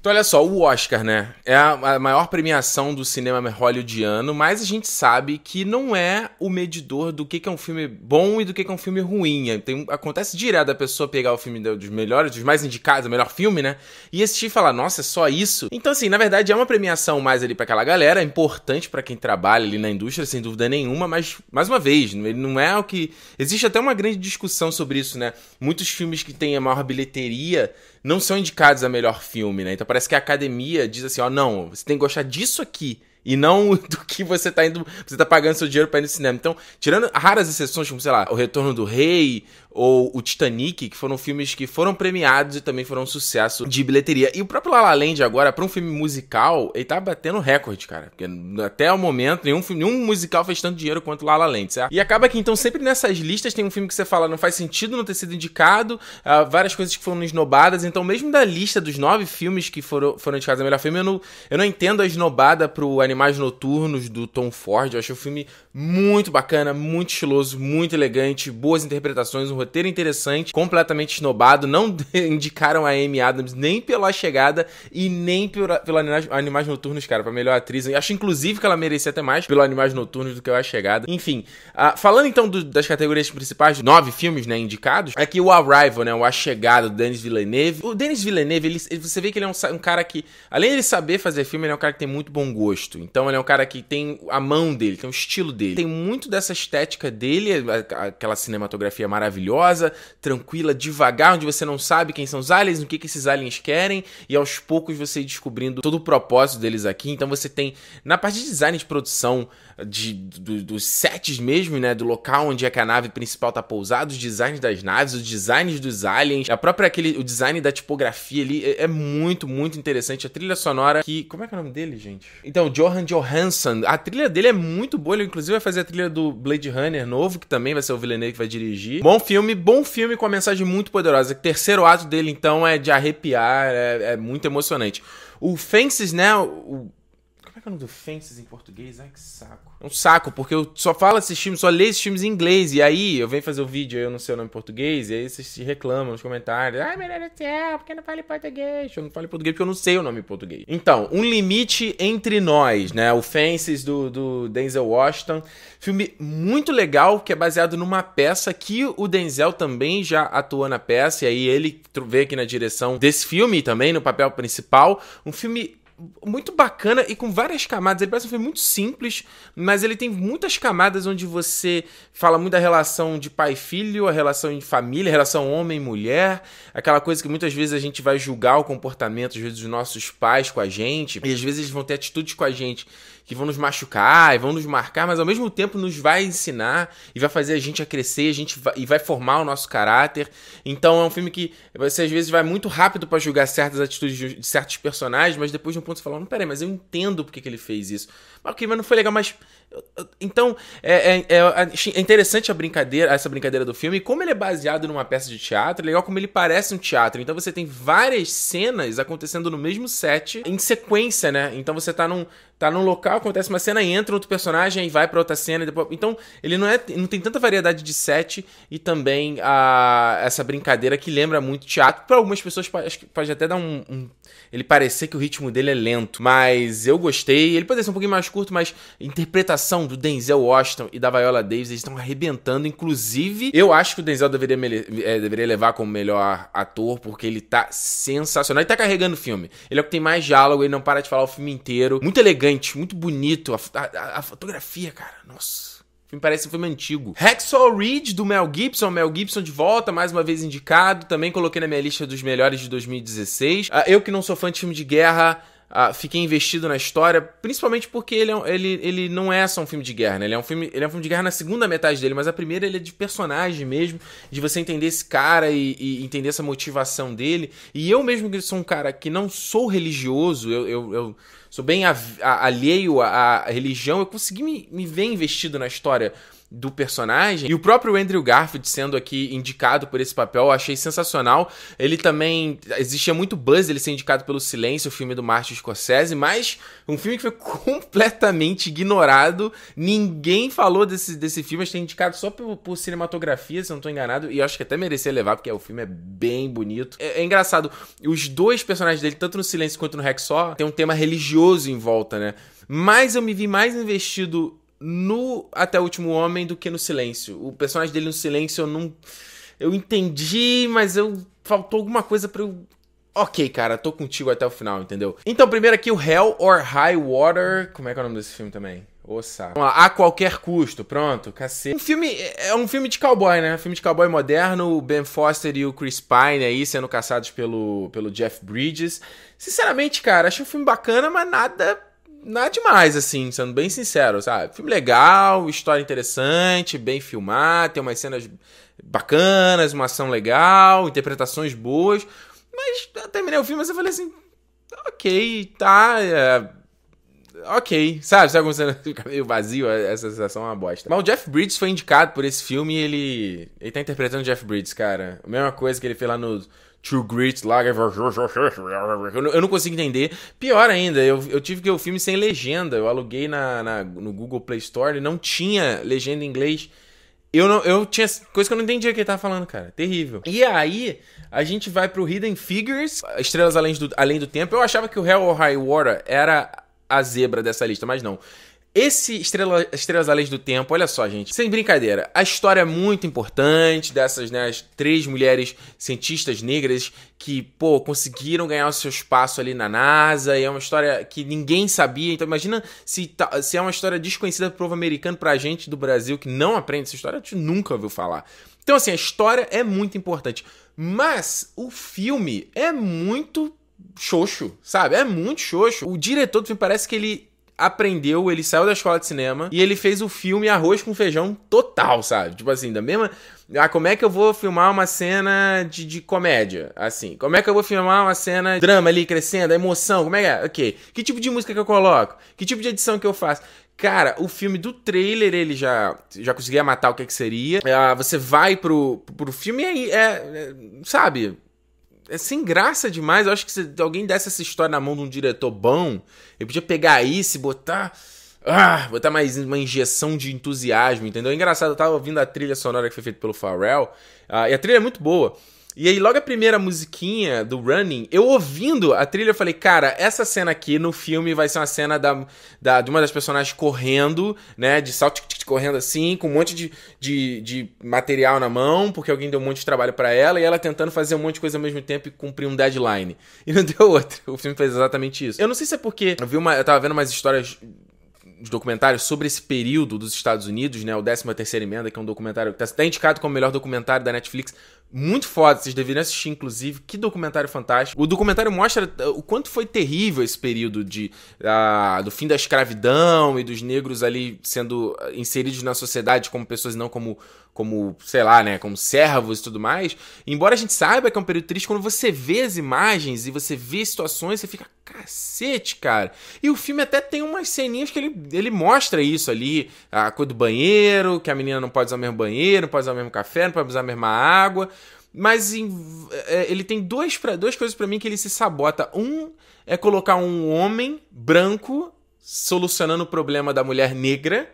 Então, olha só, o Oscar, né? É a maior premiação do cinema hollywoodiano, mas a gente sabe que não é o medidor do que é um filme bom e do que é um filme ruim. É, tem, acontece direto a pessoa pegar o filme dos melhores, dos mais indicados, o melhor filme, né? E assistir e falar, nossa, é só isso? Então, assim, na verdade é uma premiação mais ali para aquela galera, é importante para quem trabalha ali na indústria, sem dúvida nenhuma, mas, mais uma vez, ele não é o que. Existe até uma grande discussão sobre isso, né? Muitos filmes que têm a maior bilheteria não são indicados a melhor filme, né? Então parece que a academia diz assim, ó, não, você tem que gostar disso aqui. E não do que você tá indo. Você tá pagando seu dinheiro para ir no cinema. Então, tirando raras exceções, como, sei lá, O Retorno do Rei ou O Titanic, que foram filmes que foram premiados e também foram um sucesso de bilheteria. E o próprio La La Land agora, pra um filme musical, ele tá batendo recorde, cara. Porque até o momento, nenhum, filme, nenhum musical fez tanto dinheiro quanto La La Land, certo? E acaba que, então, sempre nessas listas tem um filme que você fala, não faz sentido não ter sido indicado, uh, várias coisas que foram esnobadas. Então, mesmo da lista dos nove filmes que foram, foram indicados a melhor filme, eu não, eu não entendo a esnobada pro Animal Animais Noturnos, do Tom Ford. Eu achei o filme muito bacana, muito estiloso, muito elegante, boas interpretações, um roteiro interessante, completamente snobado Não indicaram a Amy Adams nem pela chegada e nem pela, pela Animais Noturnos, cara, pra melhor atriz. Eu acho, inclusive, que ela merecia até mais pelo Animais Noturnos do que a chegada. Enfim, uh, falando então do, das categorias principais, nove filmes, né, indicados, é que o Arrival, né, o A Chegada, do Denis Villeneuve. O Denis Villeneuve, ele, você vê que ele é um, um cara que, além de saber fazer filme, ele é um cara que tem muito bom gosto. Então ele é um cara que tem a mão dele, tem o estilo dele. Tem muito dessa estética dele, aquela cinematografia maravilhosa, tranquila, devagar, onde você não sabe quem são os aliens, o que, que esses aliens querem, e aos poucos você descobrindo todo o propósito deles aqui. Então você tem, na parte de design de produção, de, do, dos sets mesmo, né? Do local onde é que a nave principal tá pousada, os designs das naves, os designs dos aliens, a própria aquele, o design da tipografia ali é, é muito, muito interessante. A trilha sonora que. Como é que é o nome dele, gente? Então, Joe Johan Johansson. A trilha dele é muito boa, ele inclusive vai fazer a trilha do Blade Runner novo, que também vai ser o Villeneuve que vai dirigir. Bom filme, bom filme com uma mensagem muito poderosa. O terceiro ato dele, então, é de arrepiar, é, é muito emocionante. O Fences, né, o, como é que é o nome do Fences em português? Ai, que saco. É um saco, porque eu só falo esses filmes, só leio esses filmes em inglês. E aí eu venho fazer o vídeo, eu não sei o nome em português, e aí vocês se reclamam nos comentários. Ai, meu Deus do céu, por que não fala em português? Eu não falo em português porque eu não sei o nome em português. Então, Um Limite Entre Nós, né? O Fences do, do Denzel Washington. Filme muito legal, que é baseado numa peça que o Denzel também já atuou na peça, e aí ele veio aqui na direção desse filme também, no papel principal. Um filme muito bacana e com várias camadas. Ele parece um filme muito simples, mas ele tem muitas camadas onde você fala muito da relação de pai e filho, a relação de família, a relação homem e mulher, aquela coisa que muitas vezes a gente vai julgar o comportamento às vezes dos nossos pais com a gente, e às vezes eles vão ter atitudes com a gente que vão nos machucar e vão nos marcar, mas ao mesmo tempo nos vai ensinar e vai fazer a gente a crescer, a gente vai, e vai formar o nosso caráter. Então é um filme que você às vezes vai muito rápido para julgar certas atitudes de certos personagens, mas depois de um ponto você fala, não, peraí, mas eu entendo porque que ele fez isso. Ok, mas não foi legal, mas. Então, é, é, é, interessante a brincadeira, essa brincadeira do filme. E como ele é baseado numa peça de teatro, é legal como ele parece um teatro. Então você tem várias cenas acontecendo no mesmo set, em sequência, né? Então você tá num, tá num local, acontece uma cena, entra outro personagem e vai para outra cena. Depois... Então, ele não, é, não tem tanta variedade de set e também a, essa brincadeira que lembra muito teatro. Para algumas pessoas, acho que pode até dar um, um, Ele parecer que o ritmo dele é lento, mas eu gostei. Ele poderia ser um pouquinho mais curto curto, mas a interpretação do Denzel Washington e da Viola Davis, eles estão arrebentando. Inclusive, eu acho que o Denzel deveria, é, deveria levar como melhor ator, porque ele tá sensacional. Ele tá carregando o filme. Ele é o que tem mais diálogo, ele não para de falar o filme inteiro. Muito elegante, muito bonito. a, a, a fotografia, cara, nossa. O filme parece um filme antigo. Hacksaw Ridge, do Mel Gibson. Mel Gibson de volta, mais uma vez indicado. Também coloquei na minha lista dos melhores de 2016. Ah, eu que não sou fã de filme de guerra fiquei investido na história, principalmente porque ele, é ele, ele não é só um filme de guerra, né? Ele é, um filme, ele é um filme de guerra na segunda metade dele, mas a primeira ele é de personagem mesmo, de você entender esse cara e, e entender essa motivação dele. E eu mesmo que sou um cara que não sou religioso, eu, eu, eu sou bem a, a, alheio à, à religião, eu consegui me, me ver investido na história do personagem. E o próprio Andrew Garfield sendo aqui indicado por esse papel, eu achei sensacional. Ele também existia muito buzz ele ser indicado pelo Silêncio, o filme do Martin Scorsese, mas um filme que foi completamente ignorado. Ninguém falou desse, desse filme, mas tem é indicado só por, por cinematografia, se eu não estou enganado, e acho que até merecia levar, porque o filme é bem bonito. É, é engraçado, os dois personagens dele, tanto no Silêncio quanto no Hacksaw, tem um tema religioso em volta, né? Mas eu me vi mais investido no Até o Último Homem do que no Silêncio. O personagem dele no Silêncio eu não. Eu entendi, mas eu. Faltou alguma coisa pra eu. Ok, cara, tô contigo até o final, entendeu? Então, primeiro aqui o Hell or High Water. Como é que é o nome desse filme também? Ossa. Vamos lá, a qualquer custo, pronto, cacete. Um filme, é, é um filme de cowboy, né? Um filme de cowboy moderno, o Ben Foster e o Chris Pine aí sendo caçados pelo, pelo Jeff Bridges. Sinceramente, cara, achei um filme bacana, mas nada nada demais, assim, sendo bem sincero, sabe? Filme legal, história interessante, bem filmado, tem umas cenas bacanas, uma ação legal, interpretações boas. Mas eu terminei o filme e falei assim, ok, tá. É, ok, sabe? Sabe como você fica meio vazio? Essa sensação é uma bosta. Mas o Jeff Bridges foi indicado por esse filme e ele. Ele tá interpretando o Jeff Bridges, cara. A mesma coisa que ele fez lá no True Grit lá. Eu não consigo entender. Pior ainda, eu, eu tive que ver o filme sem legenda. Eu aluguei na, na, no Google Play Store e não tinha legenda em inglês. Eu, não, eu tinha coisa que eu não entendia que ele tava falando, cara. Terrível. E aí, a gente vai pro Hidden Figures, Estrelas Além do, Além do Tempo. Eu achava que o Hell or High Water era a zebra dessa lista, mas não. Esse Estrela, Estrelas Além do Tempo, olha só, gente, sem brincadeira, a história é muito importante dessas, né, três mulheres cientistas negras que, pô, conseguiram ganhar o seu espaço ali na NASA, e é uma história que ninguém sabia, então imagina se, se é uma história desconhecida pro povo americano, pra gente do Brasil que não aprende essa história, a gente nunca ouviu falar. Então, assim, a história é muito importante, mas o filme é muito xoxo, sabe? É muito xoxo. O diretor do filme parece que ele aprendeu, ele saiu da escola de cinema e ele fez o filme arroz com feijão total, sabe? Tipo assim, da mesma. Ah, como é que eu vou filmar uma cena de, de comédia? Assim, como é que eu vou filmar uma cena de drama ali crescendo, emoção? Como é que é? Ok. Que tipo de música que eu coloco? Que tipo de edição que eu faço? Cara, o filme do trailer ele já já conseguia matar o que, é que seria. Ah, você vai pro, pro filme e aí, é, é, sabe? é sem graça demais. Eu acho que se alguém desse essa história na mão de um diretor bom, ele podia pegar isso e botar. Ah, botar mais uma injeção de entusiasmo, entendeu? É engraçado, eu tava ouvindo a trilha sonora que foi feita pelo Pharrell, uh, e a trilha é muito boa. E aí, logo a primeira musiquinha do Running, eu ouvindo a trilha, eu falei, cara, essa cena aqui no filme vai ser uma cena da, da, de uma das personagens correndo, né? De salto, tic, tic, correndo assim, com um monte de, de, de material na mão, porque alguém deu um monte de trabalho para ela, e ela tentando fazer um monte de coisa ao mesmo tempo e cumprir um deadline. E não deu outro. O filme fez exatamente isso. Eu não sei se é porque eu vi uma. Eu tava vendo umas histórias De documentários sobre esse período dos Estados Unidos, né? O 13 Emenda, que é um documentário que está tá indicado como o melhor documentário da Netflix muito foda, vocês deveriam assistir, inclusive. Que documentário fantástico. O documentário mostra uh, o quanto foi terrível esse período de, uh, do fim da escravidão e dos negros ali sendo uh, inseridos na sociedade como pessoas e não como, como sei lá, né, como servos e tudo mais. Embora a gente saiba que é um período triste, quando você vê as imagens e você vê situações, você fica, cacete, cara. E o filme até tem umas ceninhas que ele, ele mostra isso ali, a coisa do banheiro, que a menina não pode usar o mesmo banheiro, não pode usar o mesmo café, não pode usar a mesma água mas em, é, ele tem duas pra, duas coisas para mim que ele se sabota. Um é colocar um homem branco solucionando o problema da mulher negra,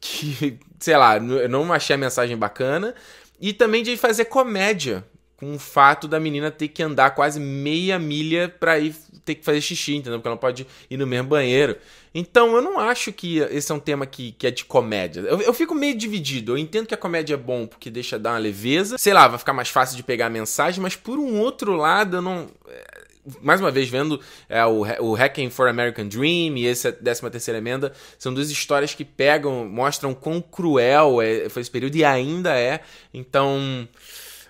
que, sei lá, eu não achei a mensagem bacana. E também de fazer comédia com o fato da menina ter que andar quase meia milha pra ir ter que fazer xixi, entendeu? Porque ela não pode ir no mesmo banheiro. Então eu não acho que esse é um tema que, que é de comédia. Eu, eu fico meio dividido. Eu entendo que a comédia é bom porque deixa dar uma leveza. Sei lá, vai ficar mais fácil de pegar a mensagem, mas por um outro lado, eu não é, mais uma vez, vendo é, o, o Hacking for American Dream e essa é 13 Terceira Emenda, são duas histórias que pegam, mostram quão cruel é, foi esse período e ainda é. Então,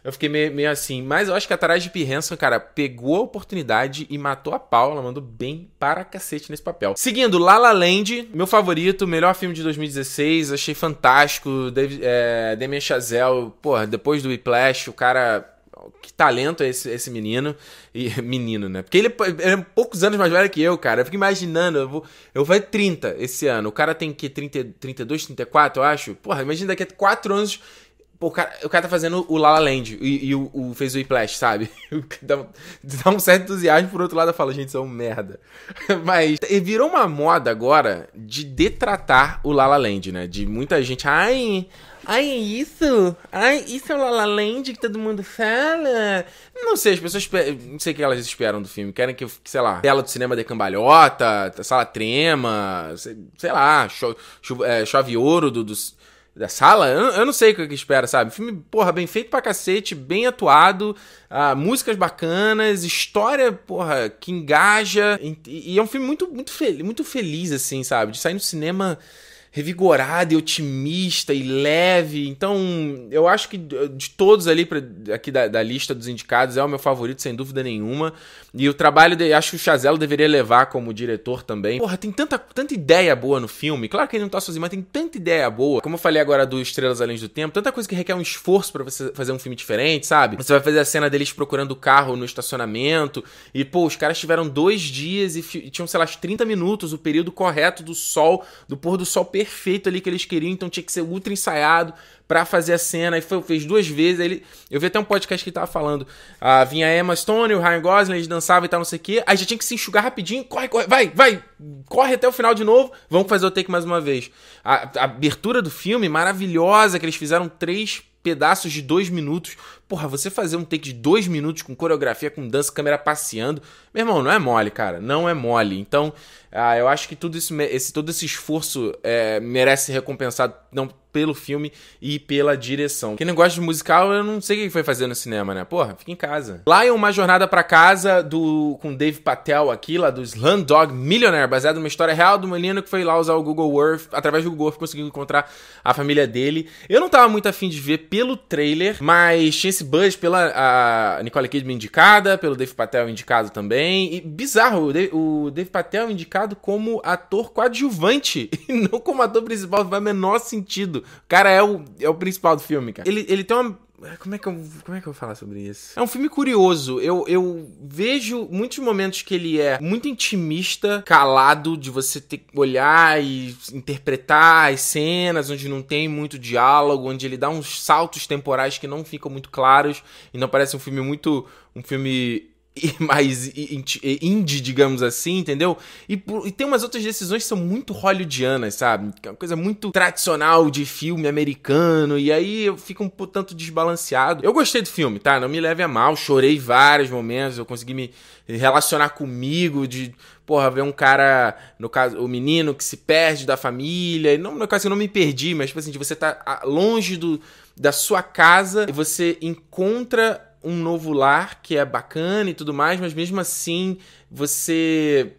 eu fiquei meio, meio assim. Mas eu acho que a Taraji P. Henson, cara, pegou a oportunidade e matou a Paula mandou bem para cacete nesse papel. Seguindo, La La Land, meu favorito, melhor filme de 2016. Achei fantástico. Dave é, Damien Chazelle, porra, depois do Whiplash, o cara que talento é esse, esse menino. E, menino, né? Porque ele, é, ele é poucos anos mais velho que eu, cara. Eu fico imaginando, eu vou, eu vou fazer 30 esse ano. O cara tem que 30, 32, 34, eu acho. Porra, imagina daqui a 4 anos Pô, o cara, o cara tá fazendo o La La Land e, e o, o, fez o Whiplash, sabe? dá, dá, um certo entusiasmo, por outro lado fala, gente, isso é um merda. Mas virou uma moda agora de detratar o La La Land, né? De muita gente, ai... Ai, isso? Ai, isso é o La La Land que todo mundo fala? Não sei, as pessoas... Não sei o que elas esperam do filme. Querem que, sei lá, tela do cinema de cambalhota, sala trema, sei, sei lá, cho, cho, é, chove ouro do, do da sala, eu, eu, não sei o que, que espera, sabe? Filme, porra, bem feito pra cacete, bem atuado, ah, músicas bacanas, história, porra, que engaja. E, e, é um filme muito, muito, fel muito feliz, assim, sabe? De sair no cinema revigorada e otimista e leve. Então, eu acho que de todos ali pra, aqui da, da, lista dos indicados é o meu favorito, sem dúvida nenhuma. E o trabalho, de, acho que o Chazelle deveria levar como diretor também. Porra, tem tanta, tanta ideia boa no filme. Claro que ele não tá sozinho, mas tem tanta ideia boa. Como eu falei agora do Estrelas Além do Tempo, tanta coisa que requer um esforço para você fazer um filme diferente, sabe? Você vai fazer a cena deles procurando o carro no estacionamento. E, pô, os caras tiveram dois dias e, e tinham, sei lá, 30 minutos, o período correto do sol, do pôr do sol perfeito perfeito ali que eles queriam, então tinha que ser ultra ensaiado para fazer a cena. E foi, fez duas vezes. Ele, eu vi até um podcast que tava falando. Ah, vinha a Emma Stone, o Ryan Gosling, eles dançavam e tal, não sei o quê. Aí já tinha que se enxugar rapidinho. Corre, corre, vai, vai. Corre até o final de novo. Vamos fazer o take mais uma vez. A, a abertura do filme, maravilhosa, que eles fizeram três pedaços de dois minutos Porra, você fazer um take de dois minutos com coreografia, com dança, câmera passeando, meu irmão, não é mole, cara. Não é mole. Então, ah, eu acho que tudo isso, esse, todo esse esforço é, merece ser recompensado não pelo filme e pela direção. Quem não gosta de musical, eu não sei o que foi fazer no cinema, né? Porra, fica em casa. Lá é uma jornada para casa do com Dave Patel aqui, lá do Slumdog Millionaire, baseado numa história real do menino que foi lá usar o Google Earth, através do Google Earth conseguiu encontrar a família dele. Eu não tava muito afim de ver pelo trailer, mas tinha esse esse buzz pela Nicole Kidman indicada, pelo Dave Patel indicado também. E bizarro, o Dave, Patel indicado como ator coadjuvante e não como ator principal, faz o menor sentido. O cara é o, é o principal do filme, cara. Ele, ele tem uma como é, que eu, como é que eu vou falar sobre isso? É um filme curioso. Eu, eu vejo muitos momentos que ele é muito intimista, calado, de você ter que olhar e interpretar as cenas, onde não tem muito diálogo, onde ele dá uns saltos temporais que não ficam muito claros. e não parece um filme muito. um filme mais indie, digamos assim, entendeu? E, e, tem umas outras decisões que são muito hollywoodianas, sabe? Que é uma coisa muito tradicional de filme americano, e aí eu fico um tanto desbalanceado. Eu gostei do filme, tá? Não me leve a mal, chorei vários momentos, eu consegui me relacionar comigo, de, porra, ver um cara, no caso, o menino que se perde da família, não, no caso eu não me perdi, mas, tipo assim, de você tá ah, longe do, da sua casa e você encontra um novo lar que é bacana e tudo mais, mas mesmo assim você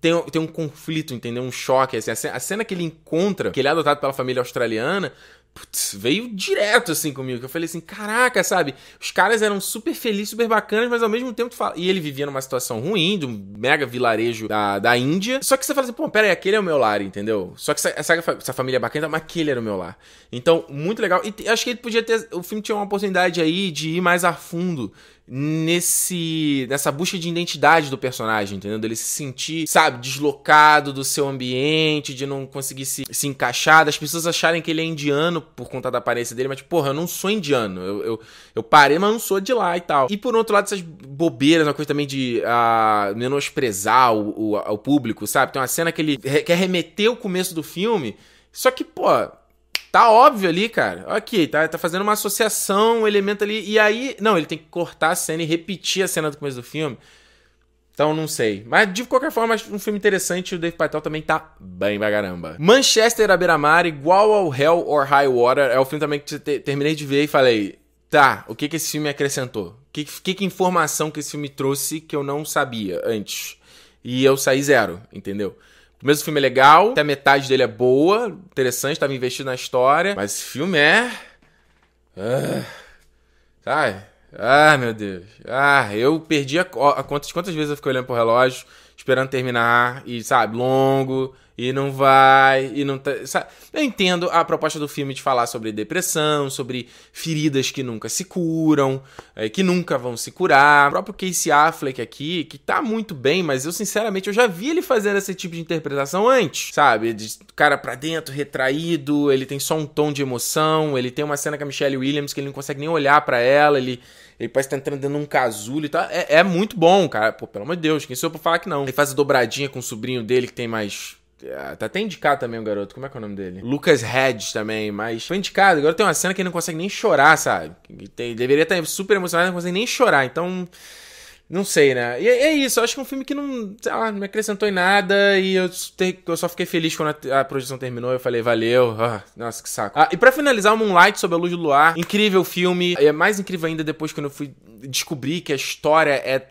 tem, tem um conflito, entendeu? Um choque. Assim. A cena que ele encontra, que ele é adotado pela família australiana, putz, veio direto assim comigo. Que eu falei assim, caraca, sabe? Os caras eram super felizes, super bacanas, mas ao mesmo tempo tu fala. E ele vivia numa situação ruim, de um mega vilarejo da, da Índia. Só que você fala assim, pô, peraí, aquele é o meu lar, entendeu? Só que essa, essa, essa família é bacana, então, mas aquele era o meu lar. Então, muito legal. E acho que ele podia ter. O filme tinha uma oportunidade aí de ir mais a fundo nesse nessa busca de identidade do personagem, entendeu? Ele se sentir, sabe, deslocado do seu ambiente, de não conseguir se, se encaixar, das pessoas acharem que ele é indiano por conta da aparência dele, mas tipo, porra, eu não sou indiano, eu, eu, eu parei, mas não sou de lá e tal. E por outro lado, essas bobeiras, uma coisa também de uh, menosprezar o, o, o público, sabe? Tem uma cena que ele re, quer remeter o começo do filme, só que, pô, Tá óbvio ali, cara. Aqui, tá, tá fazendo uma associação, um elemento ali. E aí. Não, ele tem que cortar a cena e repetir a cena do começo do filme. Então não sei. Mas de qualquer forma, acho um filme interessante o Dave Patel também tá bem pra caramba. Manchester à beira-mar, igual ao Hell or High Water, é o filme também que te terminei de ver e falei, tá, o que que esse filme acrescentou? Que, que, que informação que esse filme trouxe que eu não sabia antes? E eu saí zero, entendeu? mesmo o filme é legal, até a metade dele é boa, interessante, estava investido na história. Mas esse filme é. Ah, Ah, meu Deus. Ah, eu perdi a, a conta de quantas vezes eu fiquei olhando pro relógio, esperando terminar, e sabe, longo e não vai, e não tá, Eu entendo a proposta do filme de falar sobre depressão, sobre feridas que nunca se curam, é, que nunca vão se curar. O próprio Casey Affleck aqui, que tá muito bem, mas eu sinceramente eu já vi ele fazendo esse tipo de interpretação antes, sabe? De cara pra dentro, retraído, ele tem só um tom de emoção, ele tem uma cena com a Michelle Williams que ele não consegue nem olhar para ela, ele ele parece estar tá entrando dentro de um casulo e tal. É, é, muito bom, cara. Pô, pelo amor de Deus, quem sou eu pra falar que não? Ele faz a dobradinha com o sobrinho dele que tem mais ah, tá até indicado também o garoto, como é que é o nome dele? Lucas Hedges também, mas foi indicado. Agora tem uma cena que ele não consegue nem chorar, sabe? Tem, deveria estar super emocionado, não consegue nem chorar, então. Não sei, né? E é, é isso, acho que é um filme que não, sei lá, não me acrescentou em nada e eu, te, eu só fiquei feliz quando a, a projeção terminou. Eu falei, valeu, ah, nossa, que saco. Ah, e para finalizar, Moonlight sobre a luz do luar, incrível filme, é mais incrível ainda depois que eu fui descobrir que a história é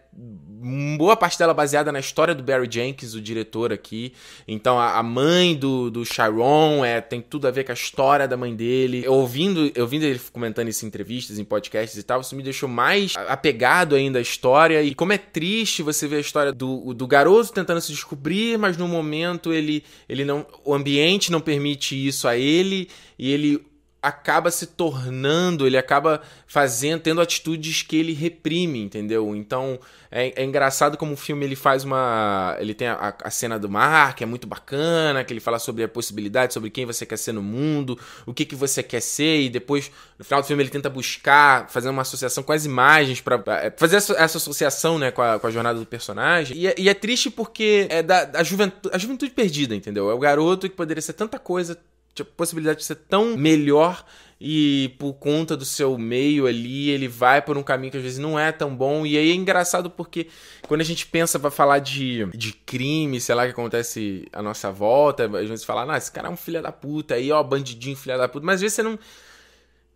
boa parte dela baseada na história do Barry Jenkins, o diretor aqui. Então a, a mãe do, do Chiron é, tem tudo a ver com a história da mãe dele. Eu ouvindo, eu ouvindo ele comentando isso em entrevistas, em podcasts e tal, isso me deixou mais apegado ainda à história. E como é triste você ver a história do, do garoto tentando se descobrir, mas no momento ele, ele não. O ambiente não permite isso a ele e ele acaba se tornando, ele acaba fazendo, tendo atitudes que ele reprime, entendeu? Então é, é engraçado como o filme ele faz uma, ele tem a, a, cena do mar que é muito bacana, que ele fala sobre a possibilidade, sobre quem você quer ser no mundo, o que que você quer ser e depois no final do filme ele tenta buscar, fazendo uma associação com as imagens para é, fazer essa, essa, associação, né, com a, com a jornada do personagem. E é, e é, triste porque é da, da juventude, a juventude perdida, entendeu? É o garoto que poderia ser tanta coisa tipo, possibilidade de ser tão melhor e por conta do seu meio ali, ele vai por um caminho que às vezes não é tão bom. E aí é engraçado porque quando a gente pensa para falar de, de crime, sei lá, que acontece à nossa volta, às vezes fala, ah, esse cara é um filho da puta, aí ó, bandidinho, filho da puta. Mas às vezes você não.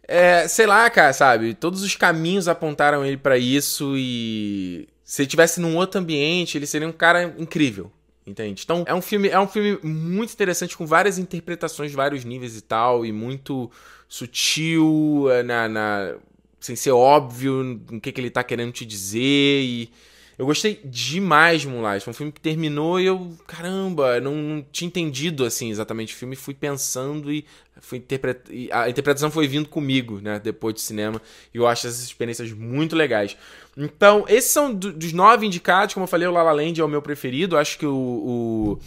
É, sei lá, cara, sabe? Todos os caminhos apontaram ele para isso e. Se ele tivesse num outro ambiente, ele seria um cara incrível entende? Então, é um filme, é um filme muito interessante com várias interpretações, vários níveis e tal, e muito sutil eh, na, na sem ser óbvio o que, que ele tá querendo te dizer e eu gostei demais de Moonlight. Foi um filme que terminou e eu, caramba, não, não tinha entendido assim exatamente o filme. Fui pensando e, fui interpret... a interpretação foi vindo comigo, né? Depois do cinema. E eu acho essas experiências muito legais. Então, esses são do, dos nove indicados. Como eu falei, o La La Land é o meu preferido. Acho que o,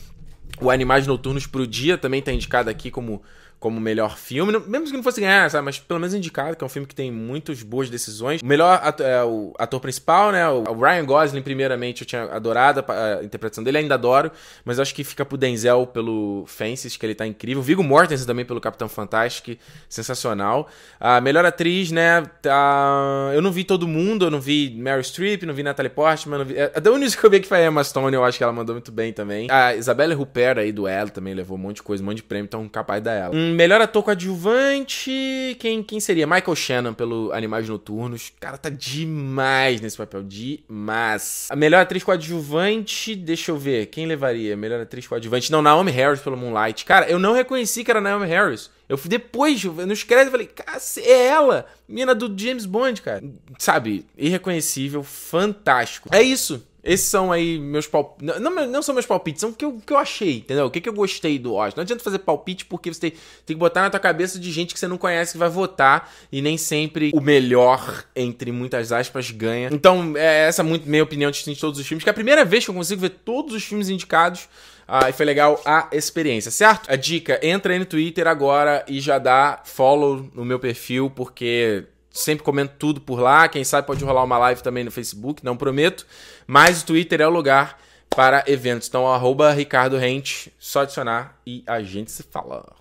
o, o Animais Noturnos pro Dia também tá indicado aqui como como melhor filme. Mesmo que não fosse ganhar, sabe? Mas pelo menos indicado, que é um filme que tem muitas boas decisões. O melhor ator, é o ator principal, né? O Ryan Gosling, primeiramente, eu tinha adorado a, interpretação dele, ainda adoro. Mas acho que fica pro Denzel pelo Fences, que ele tá incrível. Vigo Mortensen também pelo Capitão Fantástico, sensacional. A melhor atriz, né? A... Tá, eu não vi todo mundo, eu não vi Mary Streep, não vi Natalie Portman, não vi... Até o único que eu vi que foi a Emma Stone, eu acho que ela mandou muito bem também. A Isabelle Rupert aí do Ela também levou um monte de coisa, um monte de prêmio, então capaz da ela. Hum, melhor ator coadjuvante. Quem, quem seria? Michael Shannon pelo Animais Noturnos. Cara, tá demais nesse papel. Demais. A melhor atriz coadjuvante. Deixa eu ver. Quem levaria? Melhor atriz coadjuvante. Não, Naomi Harris pelo Moonlight. Cara, eu não reconheci que era Naomi Harris. Eu fui depois, nos créditos, eu falei, cara, é ela, mina do James Bond, cara. Sabe, irreconhecível, fantástico. É isso. Esses são aí meus palpites. Não, não, não, são meus palpites, são o que eu, que eu achei, entendeu? O que, que eu gostei do Oscar. Não adianta fazer palpite porque você tem, tem que botar na tua cabeça de gente que você não conhece que vai votar e nem sempre o melhor, entre muitas aspas, ganha. Então, é essa é muito minha opinião de todos os filmes, que é a primeira vez que eu consigo ver todos os filmes indicados. Ah, e foi legal a experiência, certo? A dica, entra aí no Twitter agora e já dá follow no meu perfil, porque sempre comento tudo por lá. Quem sabe pode rolar uma live também no Facebook, não prometo. Mas o Twitter é o lugar para eventos. Então, arroba Ricardo Rente, só adicionar e a gente se fala.